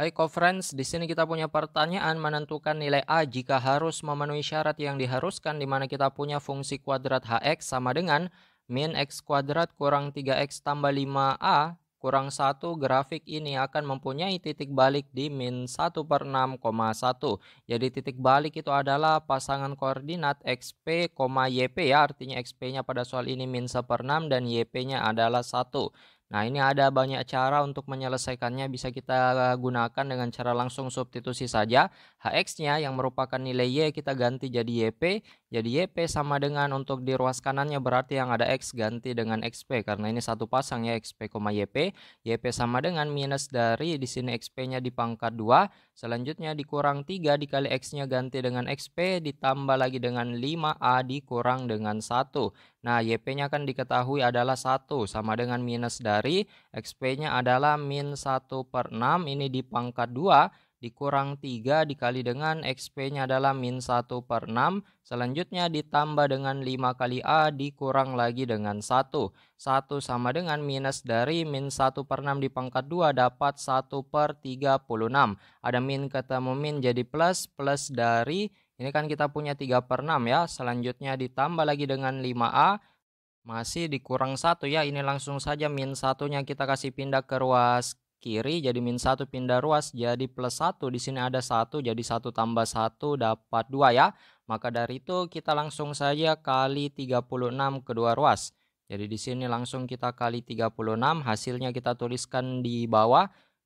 Hai friends. di sini kita punya pertanyaan menentukan nilai A jika harus memenuhi syarat yang diharuskan di mana kita punya fungsi kuadrat hx sama dengan min x kuadrat kurang 3x tambah 5a kurang 1 grafik ini akan mempunyai titik balik di min 1 per 6,1. Jadi titik balik itu adalah pasangan koordinat xp, yp ya artinya xp-nya pada soal ini min 1 per 6 dan yp-nya adalah 1. Nah, ini ada banyak cara untuk menyelesaikannya bisa kita eh, gunakan dengan cara langsung substitusi saja. HX-nya yang merupakan nilai Y kita ganti jadi YP. Jadi YP sama dengan untuk di ruas kanannya berarti yang ada X ganti dengan XP karena ini satu pasang ya XP, YP. YP sama dengan minus dari di sini XP-nya pangkat 2. Selanjutnya dikurang 3 dikali X-nya ganti dengan XP ditambah lagi dengan 5A dikurang dengan 1. Nah, YP-nya kan diketahui adalah 1 sama dengan minus dari dari XP-nya adalah min 1 per 6. Ini di pangkat 2 dikurang 3 dikali dengan XP-nya adalah min 1 per 6. Selanjutnya ditambah dengan 5 kali A dikurang lagi dengan 1. 1 sama dengan minus dari min 1 per 6 di pangkat 2 dapat 1 per 36. Ada min ketemu min jadi plus, plus dari ini kan kita punya 3 per 6 ya. Selanjutnya ditambah lagi dengan 5A. Masih dikurang satu ya, ini langsung saja min satunya kita kasih pindah ke ruas kiri, jadi min satu pindah ruas, jadi plus satu di sini ada satu, jadi satu tambah satu dapat dua ya. Maka dari itu kita langsung saja kali 36 kedua ruas. Jadi di sini langsung kita kali 36, hasilnya kita tuliskan di bawah.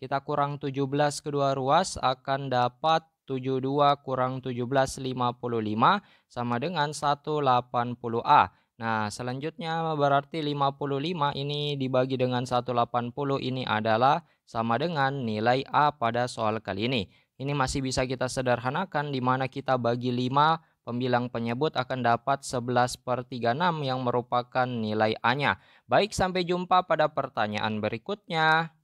Kita kurang 17 kedua ruas akan dapat 72 kurang 17 55 sama dengan 180A. Nah, selanjutnya berarti 55 ini dibagi dengan 180 ini adalah sama dengan nilai A pada soal kali ini. Ini masih bisa kita sederhanakan di mana kita bagi 5 pembilang penyebut akan dapat 11 per 36 yang merupakan nilai A-nya. Baik, sampai jumpa pada pertanyaan berikutnya.